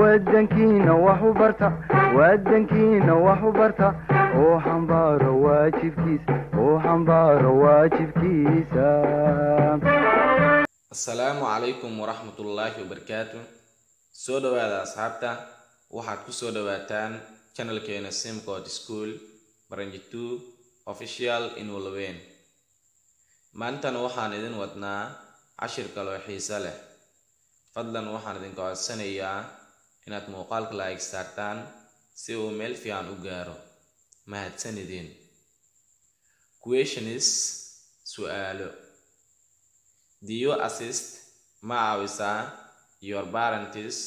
wadankiina wax barta wadankiina wax barta oo xambaaro waajibkiisa oo xambaaro waajibkiisa assalaamu calaykum waraxmatullaahi wabarakaatu soo dhowaada asxaabta waxaad ku soo dhowaataan chanalkeena simcod school baranjitu official involwen maantana waxaan idin wadnaa cashir loo xiise leh fadlan waxaan idin codsanayaa inaad muuqaalka like saartaan si uu meel fiican u gaaro mahadsanideen questions su-aalo do you assist ma caawisaa your parents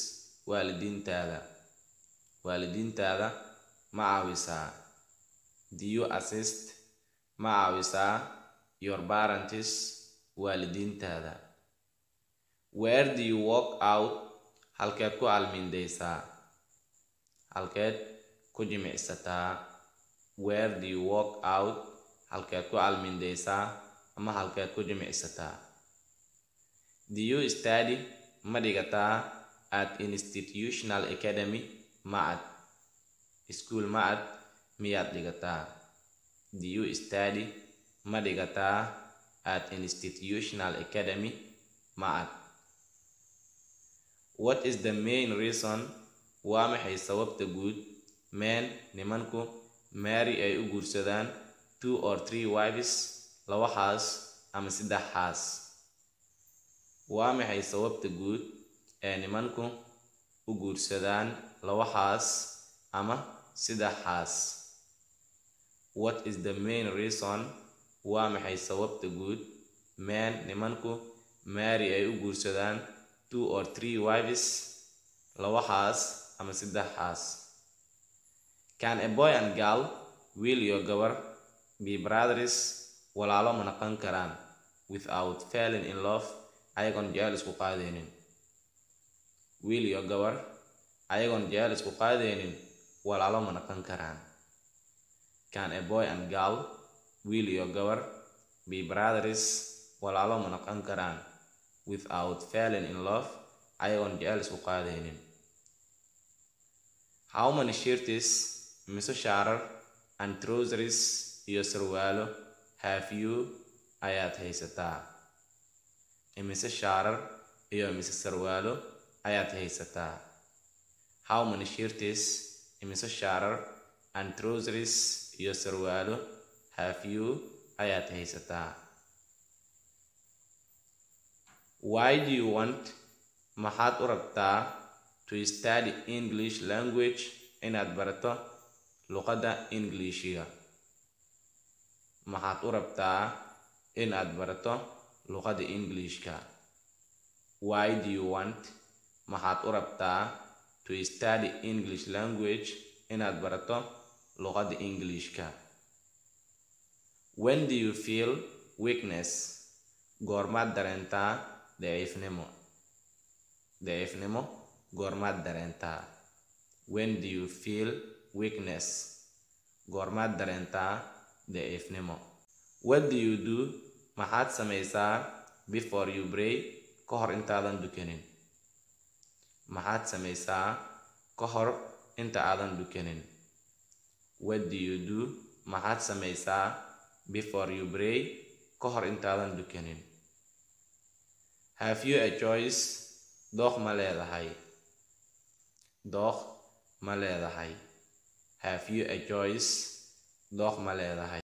waalidiintaada waalidiintaada ma caawisaa do you assist ma caawisaa your parents waalidiintaada where do you work out halkeed ku aalmiindaysaa halkeed ku jimicsataa where do you work out halkeed ku aalmiindaysaa ama halkeed ku jimicsataa do you study ma dhigataa at institutional academy ma ad ischool ma ad miyaad dhigataa do you study ma dhigataa at institutional academy ma ad what is the main reason waa maxay sababta guud men nimanku mary ay u guursadaan two or three wives laba xaas ama saddex xaas waa maxay sababta guud ee nimanku u guursadaan laba xaas ama saddex xaas what is the main reason waa maxay sababta guud men nimanku mary ay u guursadaan two or three wives labahaas ama saddexaas can a boy and girl wiil iyo gabar be brothers walaalo ma naqan karaan without falling in love ayagoon jecel isku qaadeynin wiil iyo gabar ayagoon jecel isku qaadeynin walaalo ma naqan karaan can a boy and girl wiil iyo gabar be brothers walaalo ma naqan karaan without falling in love ayagoon jecel isku qaadaynin how many shirties mise shaarar and trousers iyo sarwaalo have you ayaad haysataa imise e shaarar iyo imise sarwaalo ayaad haysataa how many shirties imise shaarar and trousers iyo sarwaalo have you ayaad haysataa why do you want maxaad u rabtaa to study english language inaad barato luqadda ingiliishiga maxaad u rabtaa inaad barato luqadda ingiliishka why do you want maxaad u rabtaa to study english language inaad barato luqadda ingiliishka when do you feel weakness goormaad dareentaa daciifnimo daciifnimo goormaad dareentaa when do you feel weakness goormaad dareentaa daciifnimo what do you do maxaad samaysaa before you pray ka hor intaadan dukanin maxaad samaysaa ka hor inta aadan dukanin what do you do maxaad samaysaa before you bray ka hor intaadan dukanin have you a choice dooq ma leedahay dooq ma leedahay have you a choice dooq ma leedahay